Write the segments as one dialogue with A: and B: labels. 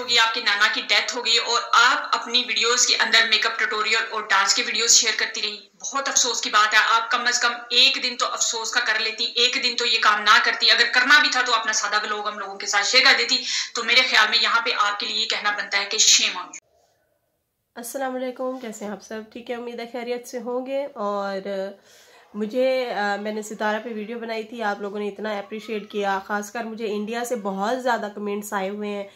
A: होगी आपकी नाना की डेथ हो गई और आप अपनी वीडियोस के अंदर मेकअप ट्यूटोरियल और डांस के वीडियोस शेयर करती रही बहुत अफसोस की बात है आप कम से कम एक दिन तो अफसोस का कर लेती एक दिन तो ये काम ना करती अगर करना भी था तो अपना सादा ब्लॉग हम लोगों के साथ शेयर कर देती तो मेरे ख्याल में यहाँ पे आपके लिए ये कहना बनता है कि शेम ऑन असलम कैसे हैं आप सब ठीक है उम्मीद है खैरियत से होंगे और मुझे आ, मैंने सितारा पे वीडियो बनाई थी आप लोगों ने इतना अप्रिशिएट किया ख़ासकर मुझे इंडिया से बहुत ज़्यादा कमेंट्स आए हुए हैं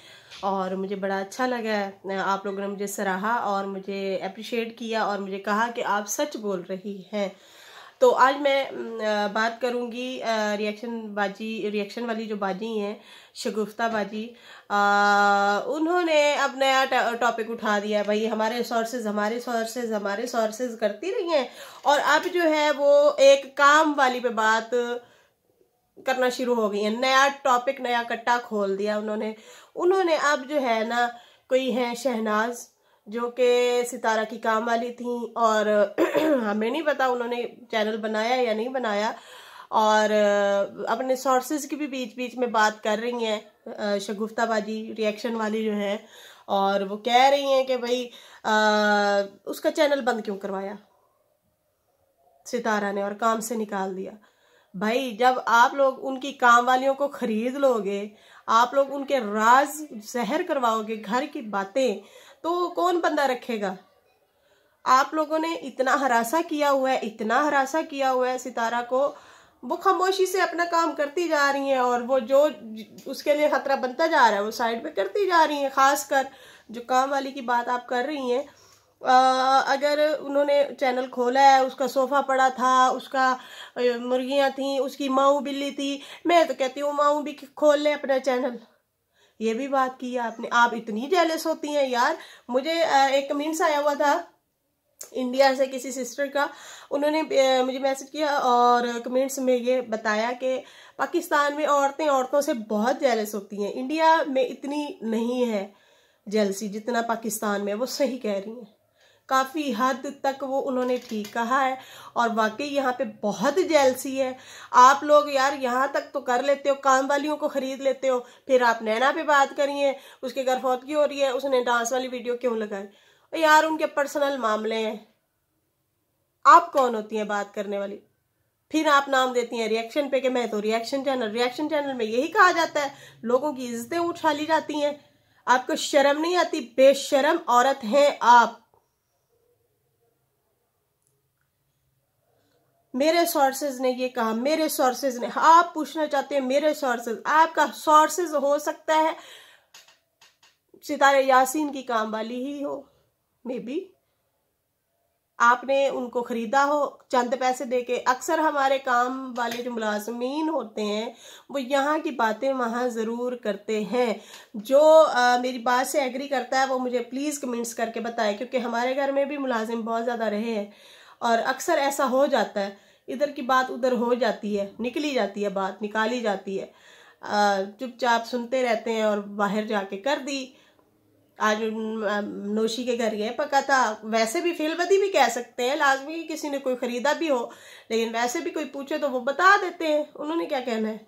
A: और मुझे बड़ा अच्छा लगा आप लोगों ने मुझे सराहा और मुझे अप्रिशिएट किया और मुझे कहा कि आप सच बोल रही हैं तो आज मैं बात करूँगी रिएक्शन बाजी रिएक्शन वाली जो बाजी हैं शगुफ्ता बाजी आ, उन्होंने अब नया टॉपिक उठा दिया भाई हमारे सोर्सेज हमारे सोर्सेज हमारे सोर्सेज करती रही हैं और अब जो है वो एक काम वाली पे बात करना शुरू हो गई है नया टॉपिक नया कट्टा खोल दिया उन्होंने उन्होंने अब जो है ना कोई है शहनाज जो कि सितारा की काम वाली थी और हमें नहीं पता उन्होंने चैनल बनाया या नहीं बनाया और अपने सोर्सेज की भी बीच बीच में बात कर रही हैं शगुफ्ता बाजी रिएक्शन वाली जो है और वो कह रही हैं कि भाई आ, उसका चैनल बंद क्यों करवाया सितारा ने और काम से निकाल दिया भाई जब आप लोग उनकी काम वालियों को खरीद लोगे आप लोग उनके राज जहर करवाओगे घर की बातें तो कौन बंदा रखेगा आप लोगों ने इतना हरासा किया हुआ है इतना हरासा किया हुआ है सितारा को वो खामोशी से अपना काम करती जा रही हैं और वो जो उसके लिए खतरा बनता जा रहा है वो साइड पे करती जा रही हैं खासकर जो काम वाली की बात आप कर रही हैं अगर उन्होंने चैनल खोला है उसका सोफ़ा पड़ा था उसका मुर्गियां थी उसकी माऊ बिल्ली थी मैं तो कहती हूँ माऊ भी खोल ले अपना चैनल ये भी बात की है आपने आप इतनी जेलस होती हैं यार मुझे एक कमेंट्स आया हुआ था इंडिया से किसी सिस्टर का उन्होंने मुझे मैसेज किया और कमेंट्स में ये बताया कि पाकिस्तान में औरतें औरतों से बहुत जेलस होती हैं इंडिया में इतनी नहीं है जेलसी जितना पाकिस्तान में वो सही कह रही हैं काफ़ी हद तक वो उन्होंने ठीक कहा है और वाकई यहाँ पे बहुत जेलसी है आप लोग यार यहाँ तक तो कर लेते हो काम वालियों को खरीद लेते हो फिर आप नैना पे बात करिए उसके की हो रही है उसने डांस वाली वीडियो क्यों लगाई यार उनके पर्सनल मामले हैं आप कौन होती हैं बात करने वाली फिर आप नाम देती हैं रिएक्शन पे कि मैं तो रिएक्शन चैनल रिएक्शन चैनल में यही कहा जाता है लोगों की इज्जतें उछाली जाती हैं आपको शर्म नहीं आती बेशरम औरत हैं आप मेरे सोर्सेज ने ये कहा मेरे सोर्सेज ने आप पूछना चाहते हैं मेरे सोर्सेज आपका सोर्सेज हो सकता है सितारे यासीन की काम वाली ही हो मे बी आपने उनको खरीदा हो चंद पैसे दे के अक्सर हमारे काम वाले जो मुलाजमीन होते हैं वो यहाँ की बातें वहाँ ज़रूर करते हैं जो आ, मेरी बात से एग्री करता है वो मुझे प्लीज़ कमेंट्स करके बताए क्योंकि हमारे घर में भी मुलाजिम बहुत ज़्यादा रहे हैं और अक्सर ऐसा हो जाता है इधर की बात उधर हो जाती है निकली जाती है बात निकाली जाती है चुपचाप सुनते रहते हैं और बाहर जाके कर दी आज नोशी के घर गए पका था वैसे भी फिलबदी भी कह सकते हैं लाजमी किसी ने कोई ख़रीदा भी हो लेकिन वैसे भी कोई पूछे तो वो बता देते हैं उन्होंने क्या कहना है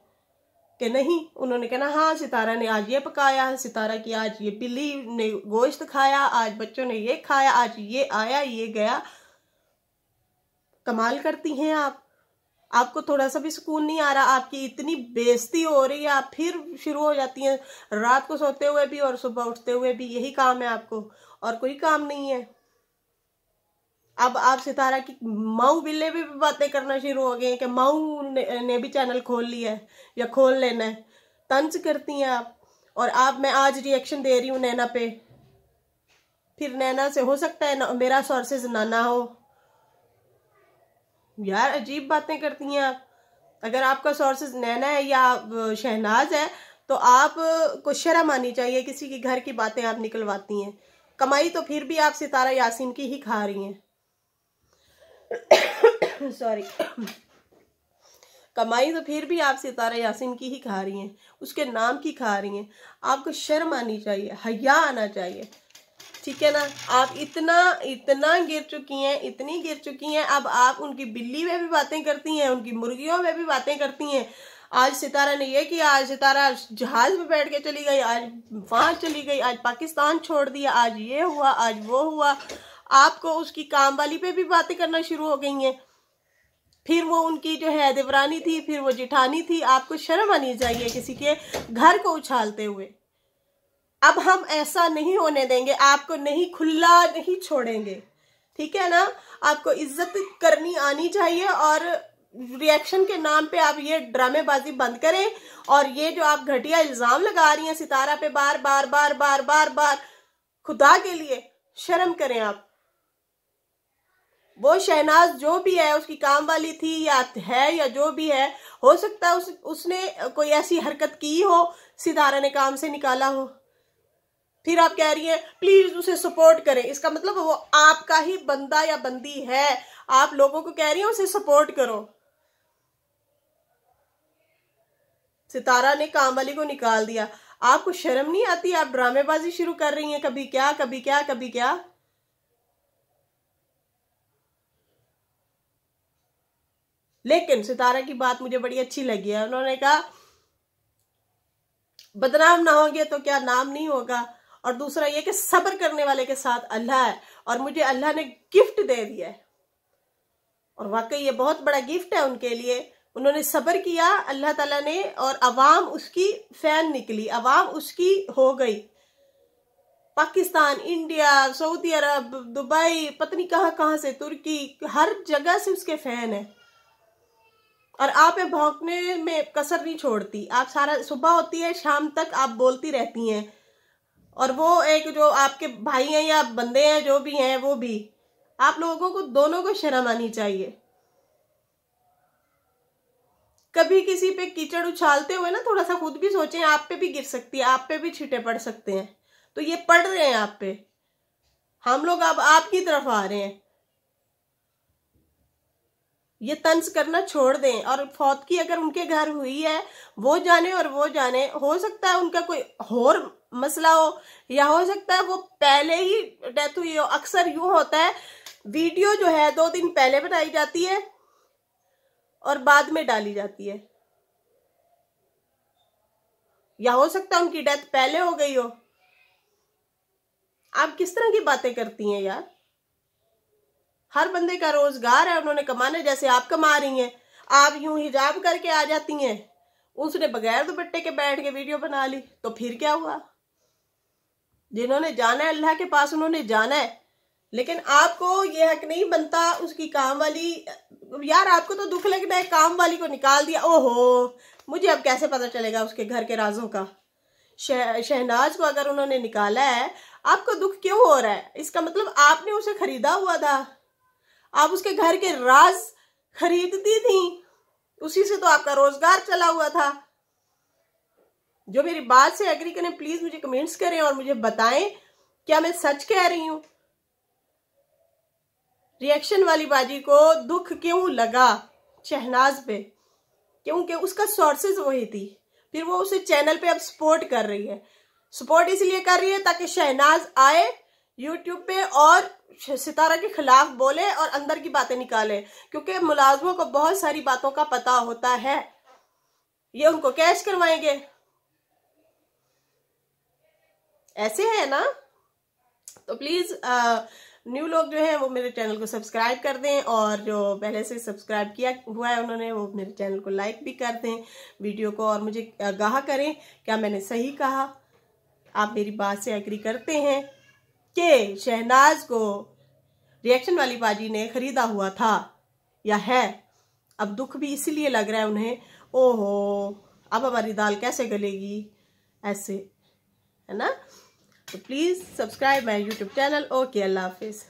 A: कि नहीं उन्होंने कहना हाँ सितारा ने आज ये पकाया सितारा की आज ये बिल्ली ने गोश्त खाया आज बच्चों ने ये खाया आज ये आया ये गया कमाल करती हैं आप आपको थोड़ा सा भी सुकून नहीं आ रहा आपकी इतनी बेजती हो रही है आप फिर शुरू हो जाती हैं रात को सोते हुए भी और सुबह उठते हुए भी यही काम है आपको और कोई काम नहीं है अब आप सितारा की माऊ बिल्ले भी बातें करना शुरू हो गए हैं कि माऊ ने, ने भी चैनल खोल लिया है या खोल लेना है तंज करती हैं आप और आप मैं आज रिएक्शन दे रही हूँ नैना पे फिर नैना से हो सकता है न, मेरा सोर्सेज नाना हो यार अजीब बातें करती हैं आप अगर आपका सोर्सेज नैना है या शहनाज है तो आप को शर्म आनी चाहिए किसी के घर की बातें आप निकलवाती हैं कमाई तो फिर भी आप सितारा यासीन की ही खा रही हैं सॉरी कमाई तो फिर भी आप सितारा यासीन की ही खा रही हैं उसके नाम की खा रही हैं आपको शर्म आनी चाहिए हया आना चाहिए ठीक है ना आप इतना इतना गिर चुकी हैं इतनी गिर चुकी हैं अब आप उनकी बिल्ली में भी बातें करती हैं उनकी मुर्गियों में भी बातें करती हैं आज सितारा ने यह किया आज सितारा जहाज में बैठ के चली गई आज वहां चली गई आज पाकिस्तान छोड़ दिया आज ये हुआ आज वो हुआ आपको उसकी काम वाली पे भी बातें करना शुरू हो गई हैं फिर वो उनकी जो है देवरानी थी फिर वो जिठानी थी आपको शर्म आनी चाहिए किसी के घर को उछालते हुए अब हम ऐसा नहीं होने देंगे आपको नहीं खुला नहीं छोड़ेंगे ठीक है ना आपको इज्जत करनी आनी चाहिए और रिएक्शन के नाम पे आप ये ड्रामेबाजी बंद करें और ये जो आप घटिया इल्जाम लगा रही हैं सितारा पे बार बार बार बार बार बार खुदा के लिए शर्म करें आप वो शहनाज जो भी है उसकी काम वाली थी या है या जो भी है हो सकता है उस, उसने कोई ऐसी हरकत की हो सितारा ने काम से निकाला हो फिर आप कह रही हैं प्लीज उसे सपोर्ट करें इसका मतलब वो आपका ही बंदा या बंदी है आप लोगों को कह रही हैं उसे सपोर्ट करो सितारा ने काम वाली को निकाल दिया आपको शर्म नहीं आती आप ड्रामेबाजी शुरू कर रही हैं कभी क्या कभी क्या कभी क्या लेकिन सितारा की बात मुझे बड़ी अच्छी लगी है उन्होंने कहा बदनाम ना होंगे तो क्या नाम नहीं होगा और दूसरा ये कि सब्र करने वाले के साथ अल्लाह है और मुझे अल्लाह ने गिफ्ट दे दिया है और वाकई ये बहुत बड़ा गिफ्ट है उनके लिए उन्होंने सब्र किया अल्लाह ताला ने और अवाम उसकी फैन निकली अवाम उसकी हो गई पाकिस्तान इंडिया सऊदी अरब दुबई पत्नी कहाँ कहाँ से तुर्की हर जगह से उसके फैन है और आप भौंकने में कसर नहीं छोड़ती आप सारा सुबह होती है शाम तक आप बोलती रहती हैं और वो एक जो आपके भाई हैं या बंदे हैं जो भी हैं वो भी आप लोगों को दोनों को शर्म आनी चाहिए कभी किसी पे कीचड़ उछालते हुए ना थोड़ा सा खुद भी सोचें आप पे भी गिर सकती है आप पे भी छीटे पड़ सकते हैं तो ये पड़ रहे हैं आप पे हम लोग अब आपकी तरफ आ रहे हैं ये तंज करना छोड़ दें और फौत की अगर उनके घर हुई है वो जाने और वो जाने हो सकता है उनका कोई और मसला हो या हो सकता है वो पहले ही डेथ हुई हो अक्सर यूं होता है वीडियो जो है दो दिन पहले बनाई जाती है और बाद में डाली जाती है या हो सकता है उनकी डेथ पहले हो गई हो आप किस तरह की बातें करती हैं यार हर बंदे का रोजगार है उन्होंने कमाने जैसे आप कमा रही हैं आप यूं हिजाब करके आ जाती हैं उसने बगैर दुपट्टे के बैठ के वीडियो बना ली तो फिर क्या हुआ जिन्होंने जाना है अल्लाह के पास उन्होंने जाना है लेकिन आपको ये हक नहीं बनता उसकी काम वाली यार आपको तो दुख लगता है काम वाली को निकाल दिया ओहो मुझे अब कैसे पता चलेगा उसके घर के राजों का शह, शहनाज को अगर उन्होंने निकाला है आपको दुख क्यों हो रहा है इसका मतलब आपने उसे खरीदा हुआ था आप उसके घर के राज खरीदती थी उसी से तो आपका रोजगार चला हुआ था जो मेरी बात से एग्री करें प्लीज मुझे कमेंट्स करें और मुझे बताएं क्या मैं सच कह रही हूं रिएक्शन वाली बाजी को दुख क्यों लगा शहनाज पे क्योंकि उसका सोर्सेज वही थी फिर वो उसे चैनल पे अब सपोर्ट कर रही है सपोर्ट इसलिए कर रही है ताकि शहनाज आए यूट्यूब पे और सितारा के खिलाफ बोले और अंदर की बातें निकाले क्योंकि मुलाजमों को बहुत सारी बातों का पता होता है ये उनको कैश करवाएंगे ऐसे है ना तो प्लीज़ न्यू लोग जो है वो मेरे चैनल को सब्सक्राइब कर दें और जो पहले से सब्सक्राइब किया हुआ है उन्होंने वो मेरे चैनल को लाइक भी कर दें वीडियो को और मुझे आगाह करें क्या मैंने सही कहा आप मेरी बात से एग्री करते हैं कि शहनाज को रिएक्शन वाली बाजी ने खरीदा हुआ था या है अब दुख भी इसीलिए लग रहा है उन्हें ओहो अब हमारी दाल कैसे गलेगी ऐसे है ना तो please subscribe my YouTube channel okay अल्लाह हाफिज़